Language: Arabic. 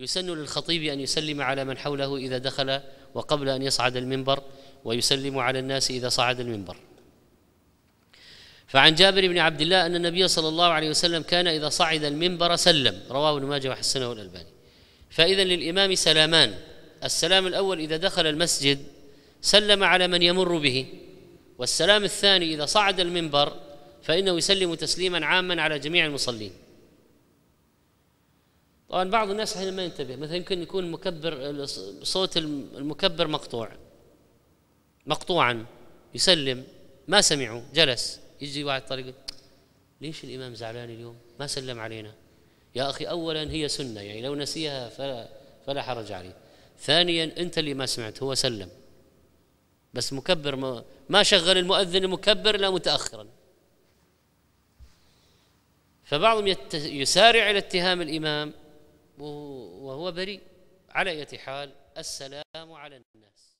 يسن للخطيب أن يسلم على من حوله إذا دخل وقبل أن يصعد المنبر ويسلم على الناس إذا صعد المنبر فعن جابر بن عبد الله أن النبي صلى الله عليه وسلم كان إذا صعد المنبر سلم رواه ابن ماجه وحسنه الألباني فإذا للإمام سلامان السلام الأول إذا دخل المسجد سلم على من يمر به والسلام الثاني إذا صعد المنبر فإنه يسلم تسليما عاما على جميع المصلين طبعا بعض الناس احيانا ما ينتبه مثلا يمكن يكون المكبر صوت المكبر مقطوع مقطوعا يسلم ما سمعوا جلس يجي واحد طريق ليش الامام زعلان اليوم ما سلم علينا يا اخي اولا هي سنه يعني لو نسيها فلا فلا حرج عليه ثانيا انت اللي ما سمعت هو سلم بس مكبر ما, ما شغل المؤذن المكبر لا متاخرا فبعضهم يسارع الى اتهام الامام وهو بريء على أية حال السلام على الناس